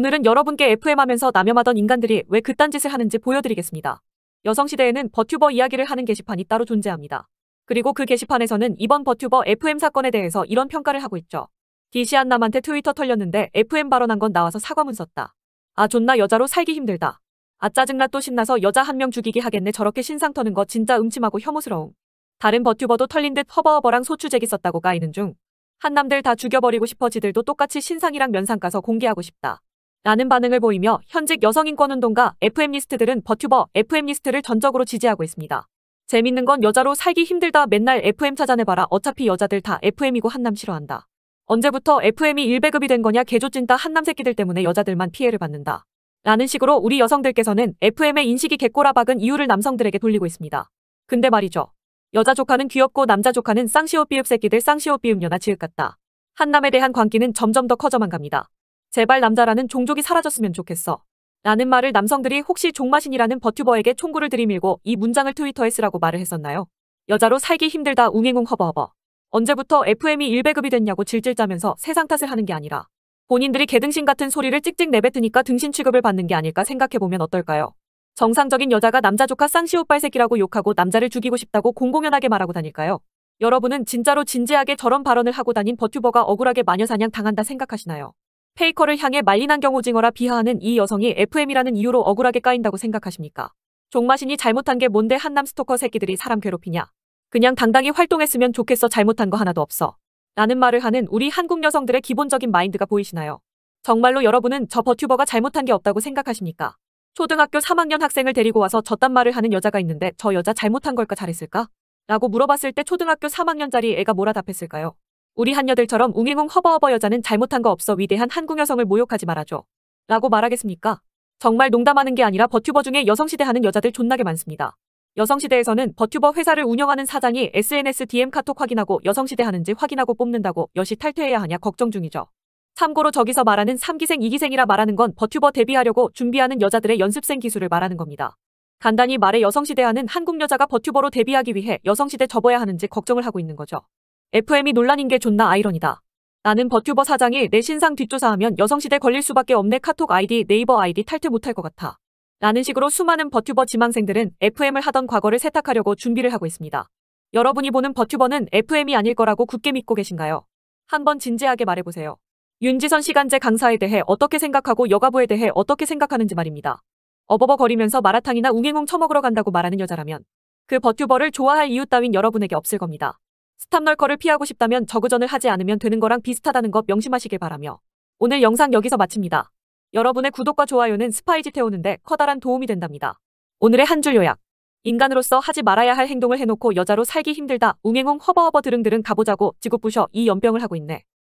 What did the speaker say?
오늘은 여러분께 FM하면서 남염하던 인간들이 왜 그딴 짓을 하는지 보여드리겠습니다. 여성시대에는 버튜버 이야기를 하는 게시판이 따로 존재합니다. 그리고 그 게시판에서는 이번 버튜버 FM 사건에 대해서 이런 평가를 하고 있죠. 디시한 남한테 트위터 털렸는데 FM 발언한 건 나와서 사과문 썼다. 아 존나 여자로 살기 힘들다. 아 짜증나 또 신나서 여자 한 명 죽이기 하겠네 저렇게 신상 터는 거 진짜 음침하고 혐오스러움. 다른 버튜버도 털린 듯 허버허버랑 소추제기 썼다고 까이는 중 한남들 다 죽여버리고 싶어 지들도 똑같이 신상이랑 면상 가서 공개하고 싶다. 라는 반응을 보이며 현직 여성인권운동가 FM리스트들은 버튜버 FM리스트를 전적으로 지지하고 있습니다. 재밌는 건 여자로 살기 힘들다 맨날 FM 찾아내봐라 어차피 여자들 다 FM이고 한남 싫어한다. 언제부터 FM이 일배급이 된 거냐 개조진다 한남 새끼들 때문에 여자들만 피해를 받는다. 라는 식으로 우리 여성들께서는 FM의 인식이 개꼬라박은 이유를 남성들에게 돌리고 있습니다. 근데 말이죠. 여자 조카는 귀엽고 남자 조카는 쌍시옷 비읍 새끼들 쌍시옷 비읍 연하 지읒 같다. 한남에 대한 광기는 점점 더 커져만 갑니다. 제발 남자라는 종족이 사라졌으면 좋겠어. 라는 말을 남성들이 혹시 종마신이라는 버튜버에게 총구를 들이밀고 이 문장을 트위터에 쓰라고 말을 했었나요? 여자로 살기 힘들다 웅행웅 허버허버. 언제부터 FM이 1배급이 됐냐고 질질 짜면서 세상 탓을 하는 게 아니라 본인들이 개등신 같은 소리를 찍찍 내뱉으니까 등신 취급을 받는 게 아닐까 생각해보면 어떨까요? 정상적인 여자가 남자 조카 쌍시오발새끼라고 욕하고 남자를 죽이고 싶다고 공공연하게 말하고 다닐까요? 여러분은 진짜로 진지하게 저런 발언을 하고 다닌 버튜버가 억울하게 마녀사냥 당한다 생각하시나요? 페이커를 향해 말린 안경 오징어라 비하하는 이 여성이 FM이라는 이유로 억울하게 까인다고 생각하십니까? 종마신이 잘못한 게 뭔데 한남 스토커 새끼들이 사람 괴롭히냐? 그냥 당당히 활동했으면 좋겠어 잘못한 거 하나도 없어. 라는 말을 하는 우리 한국 여성들의 기본적인 마인드가 보이시나요? 정말로 여러분은 저 버튜버가 잘못한 게 없다고 생각하십니까? 초등학교 3학년 학생을 데리고 와서 저딴 말을 하는 여자가 있는데 저 여자 잘못한 걸까 잘했을까? 라고 물어봤을 때 초등학교 3학년짜리 애가 뭐라 답했을까요? 우리 한녀들처럼 웅행웅 허버허버 여자는 잘못한 거 없어 위대한 한국 여성을 모욕하지 말아줘. 라고 말하겠습니까? 정말 농담하는 게 아니라 버튜버 중에 여성시대 하는 여자들 존나게 많습니다. 여성시대에서는 버튜버 회사를 운영하는 사장이 SNS DM 카톡 확인하고 여성시대 하는지 확인하고 뽑는다고 여시 탈퇴해야 하냐 걱정 중이죠. 참고로 저기서 말하는 3기생 2기생이라 말하는 건 버튜버 데뷔하려고 준비하는 여자들의 연습생 기술을 말하는 겁니다. 간단히 말해 여성시대하는 한국 여자가 버튜버로 데뷔하기 위해 여성시대 접어야 하는지 걱정을 하고 있는 거죠. FM이 논란인 게 존나 아이러니다. 나는 버튜버 사장이 내 신상 뒷조사하면 여성시대 걸릴 수밖에 없네 카톡 아이디 네이버 아이디 탈퇴 못할 것 같아. 라는 식으로 수많은 버튜버 지망생들은 FM을 하던 과거를 세탁하려고 준비를 하고 있습니다. 여러분이 보는 버튜버는 FM이 아닐 거라고 굳게 믿고 계신가요? 한번 진지하게 말해보세요. 윤지선 시간제 강사에 대해 어떻게 생각하고 여가부에 대해 어떻게 생각하는지 말입니다. 어버버 거리면서 마라탕이나 웅행웅 처먹으러 간다고 말하는 여자라면 그 버튜버를 좋아할 이유 따윈 여러분에게 없을 겁니다. 스탑널커를 피하고 싶다면 저그전을 하지 않으면 되는 거랑 비슷하다는 것 명심하시길 바라며 오늘 영상 여기서 마칩니다. 여러분의 구독과 좋아요는 스파이지 태우는데 커다란 도움이 된답니다. 오늘의 한 줄 요약 인간으로서 하지 말아야 할 행동을 해놓고 여자로 살기 힘들다 웅행웅 허버허버 드릉드릉 가보자고 지구부셔 이 연병을 하고 있네.